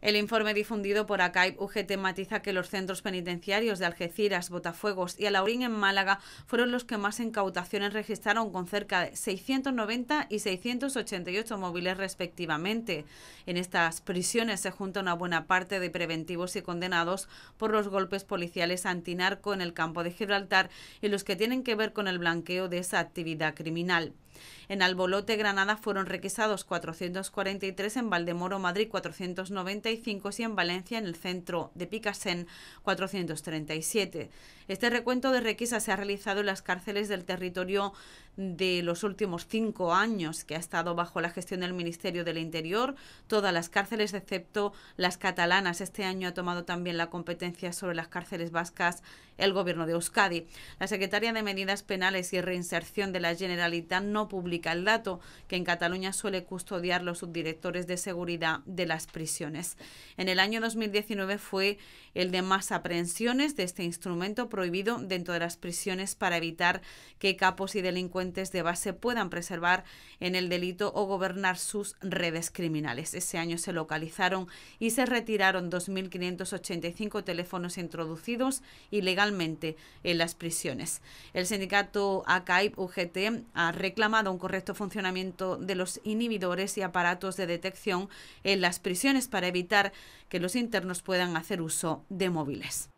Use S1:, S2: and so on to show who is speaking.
S1: El informe difundido por ACAIP UGT matiza que los centros penitenciarios de Algeciras, Botafuegos y Alaurín en Málaga fueron los que más incautaciones registraron con cerca de 690 y 688 móviles respectivamente. En estas prisiones se junta una buena parte de preventivos y condenados por los golpes policiales antinarco en el campo de Gibraltar y los que tienen que ver con el blanqueo de esa actividad criminal. En Albolote, Granada, fueron requisados 443, en Valdemoro, Madrid, 495 y en Valencia, en el centro de Picasen, 437. Este recuento de requisas se ha realizado en las cárceles del territorio de los últimos cinco años que ha estado bajo la gestión del Ministerio del Interior. Todas las cárceles, excepto las catalanas, este año ha tomado también la competencia sobre las cárceles vascas el Gobierno de Euskadi. La secretaria de Medidas Penales y Reinserción de la Generalitat no publica el dato que en Cataluña suele custodiar los subdirectores de seguridad de las prisiones. En el año 2019 fue el de más aprehensiones de este instrumento prohibido dentro de las prisiones para evitar que capos y delincuentes de base puedan preservar en el delito o gobernar sus redes criminales. Ese año se localizaron y se retiraron 2.585 teléfonos introducidos ilegalmente en las prisiones. El sindicato ACAIP UGT ha reclamado a un correcto funcionamiento de los inhibidores y aparatos de detección en las prisiones para evitar que los internos puedan hacer uso de móviles.